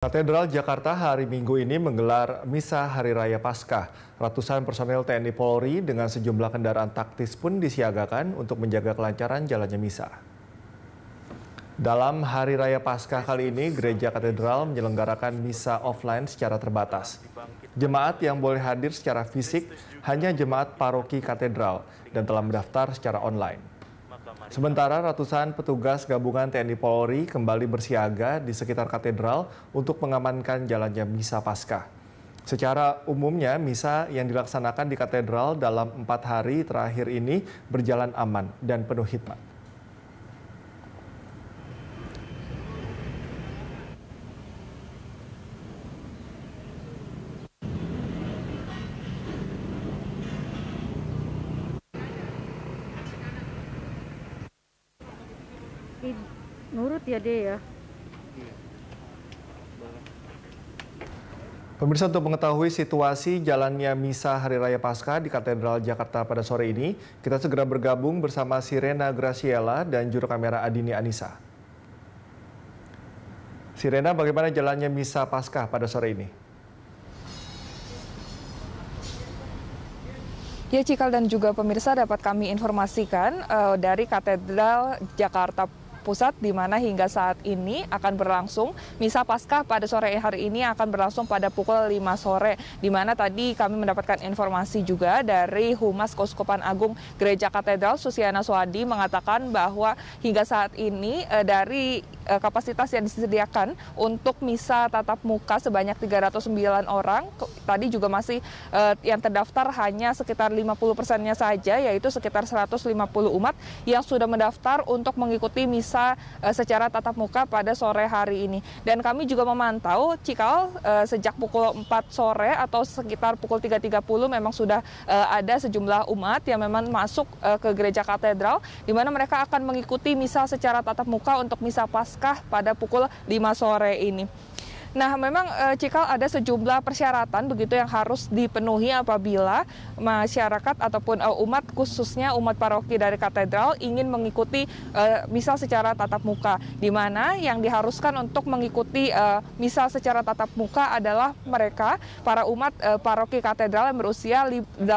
Katedral Jakarta hari Minggu ini menggelar Misa Hari Raya Paskah. Ratusan personel TNI Polri dengan sejumlah kendaraan taktis pun disiagakan untuk menjaga kelancaran jalannya misa. Dalam Hari Raya Paskah kali ini, Gereja Katedral menyelenggarakan misa offline secara terbatas. Jemaat yang boleh hadir secara fisik hanya jemaat paroki katedral dan telah mendaftar secara online. Sementara ratusan petugas gabungan TNI Polri kembali bersiaga di sekitar katedral untuk mengamankan jalannya misa Paskah. Secara umumnya, misa yang dilaksanakan di katedral dalam empat hari terakhir ini berjalan aman dan penuh hikmat. nurut ya dia ya. Pemirsa untuk mengetahui situasi jalannya Misa Hari Raya Paskah di Katedral Jakarta pada sore ini, kita segera bergabung bersama Sirena Graciela dan juru kamera Adini Anissa. Sirena, bagaimana jalannya Misa Paskah pada sore ini? Ya Cikal dan juga pemirsa dapat kami informasikan uh, dari Katedral Jakarta Pusat di mana hingga saat ini akan berlangsung misa Paskah pada sore hari ini akan berlangsung pada pukul 5 sore di mana tadi kami mendapatkan informasi juga dari Humas Keuskupan Agung Gereja Katedral Susiana Swadi mengatakan bahwa hingga saat ini eh, dari Eh, kapasitas yang disediakan untuk misa tatap muka sebanyak 309 orang. Tadi juga masih uh, yang terdaftar hanya sekitar 50 persennya saja, yaitu sekitar 150 umat yang sudah mendaftar untuk mengikuti misa uh, secara tatap muka pada sore hari ini. Dan kami juga memantau Cikal uh, sejak pukul 4 sore atau sekitar pukul 3.30 memang sudah ada sejumlah umat yang memang masuk ke gereja katedral, di mana mereka akan mengikuti misa secara tatap muka untuk misa pas Paskah pada pukul 5 sore ini. Nah, memang e, Cikal ada sejumlah persyaratan begitu yang harus dipenuhi apabila masyarakat ataupun e, umat khususnya umat paroki dari katedral ingin mengikuti e, misal secara tatap muka. Di mana yang diharuskan untuk mengikuti e, misal secara tatap muka adalah mereka para umat e, paroki katedral yang berusia 18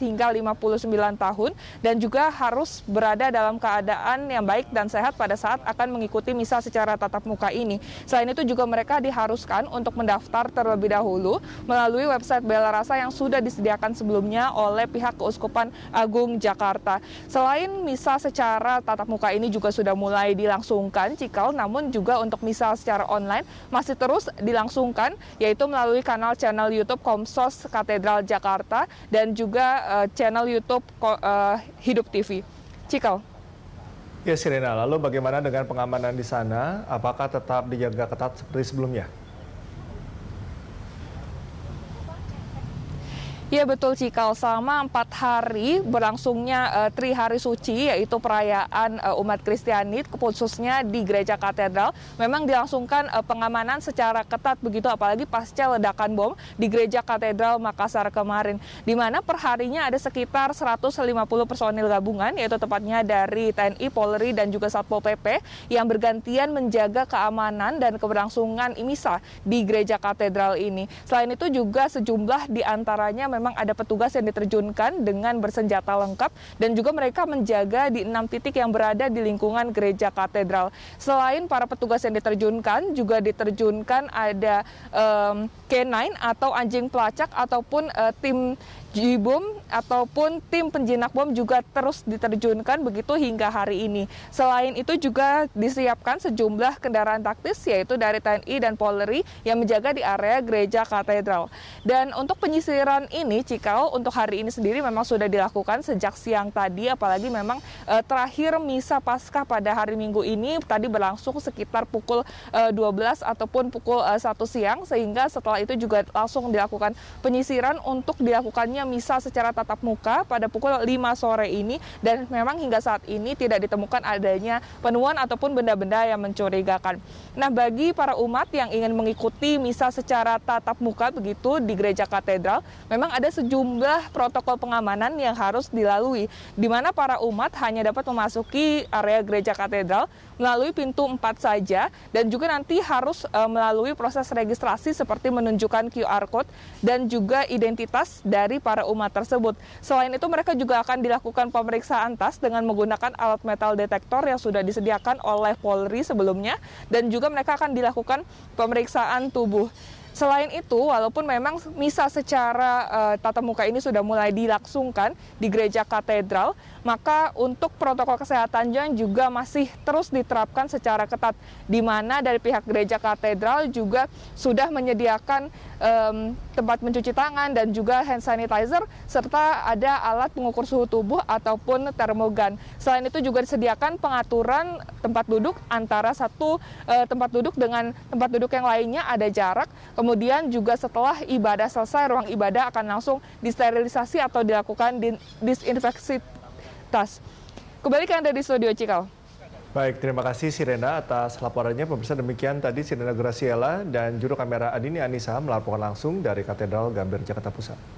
hingga 59 tahun dan juga harus berada dalam keadaan yang baik dan sehat pada saat akan mengikuti misal secara tatap muka ini. Selain itu juga mereka diharuskan diharuskan untuk mendaftar terlebih dahulu melalui website Bela Rasa yang sudah disediakan sebelumnya oleh pihak Keuskupan Agung Jakarta. Selain misa secara tatap muka ini juga sudah mulai dilangsungkan, Cikal, namun juga untuk misa secara online masih terus dilangsungkan, yaitu melalui kanal channel YouTube Komsos Katedral Jakarta dan juga uh, channel YouTube uh, Hidup TV. Cikal. Ya Sirena, lalu bagaimana dengan pengamanan di sana? Apakah tetap dijaga ketat seperti sebelumnya? Ya betul Cikal, selama empat hari berlangsungnya uh, eh, Tri Hari Suci yaitu perayaan uh, umat Kristiani khususnya di Gereja Katedral memang dilangsungkan uh, pengamanan secara ketat begitu apalagi pasca ledakan bom di Gereja Katedral Makassar kemarin di mana perharinya ada sekitar 150 personil gabungan yaitu tepatnya dari TNI, Polri dan juga Satpol PP yang bergantian menjaga keamanan dan keberlangsungan misa di Gereja Katedral ini. Selain itu juga sejumlah di antaranya memang memang ada petugas yang diterjunkan dengan bersenjata lengkap dan juga mereka menjaga di enam titik yang berada di lingkungan gereja katedral. Selain para petugas yang diterjunkan, juga diterjunkan ada um, K9 atau anjing pelacak ataupun uh, tim JIBOM ataupun tim penjinak bom juga terus diterjunkan begitu hingga hari ini. Selain itu juga disiapkan sejumlah kendaraan taktis yaitu dari TNI dan Polri yang menjaga di area gereja katedral. Dan untuk penyisiran ini Cikau untuk hari ini sendiri memang sudah dilakukan sejak siang tadi apalagi memang e, terakhir misa Paskah pada hari Minggu ini tadi berlangsung sekitar pukul e, eh, 12 ataupun pukul e, eh, 1 siang sehingga setelah itu juga langsung dilakukan penyisiran untuk dilakukannya misa secara tatap muka pada pukul 5 sore ini dan memang hingga saat ini tidak ditemukan adanya penemuan ataupun benda-benda yang mencurigakan. Nah, bagi para umat yang ingin mengikuti misa secara tatap muka begitu di gereja katedral, memang ada sejumlah protokol pengamanan yang harus dilalui di mana para umat hanya dapat memasuki area gereja katedral melalui pintu 4 saja dan juga nanti harus e, melalui proses registrasi seperti menunjukkan QR code dan juga identitas dari para para umat tersebut. Selain itu mereka juga akan dilakukan pemeriksaan tas dengan menggunakan alat metal detektor yang sudah disediakan oleh Polri sebelumnya dan juga mereka akan dilakukan pemeriksaan tubuh. Selain itu, walaupun memang misa secara uh, tatap muka ini sudah mulai dilaksungkan di gereja katedral, maka untuk protokol kesehatan yang juga masih terus diterapkan secara ketat, di mana dari pihak gereja katedral juga sudah menyediakan um, tempat mencuci tangan dan juga hand sanitizer, serta ada alat pengukur suhu tubuh ataupun termogan. Selain itu juga disediakan pengaturan tempat duduk antara satu uh, tempat duduk dengan tempat duduk yang lainnya ada jarak. Kemudian juga setelah ibadah selesai, ruang ibadah akan langsung disterilisasi atau dilakukan disinfeksi tas. Kembali ke Anda di Studio Cikal. Baik, terima kasih Sirena atas laporannya. Pemirsa demikian tadi Sirena Graciela dan juru kamera Adini Anissa melaporkan langsung dari Katedral Gambir, Jakarta Pusat.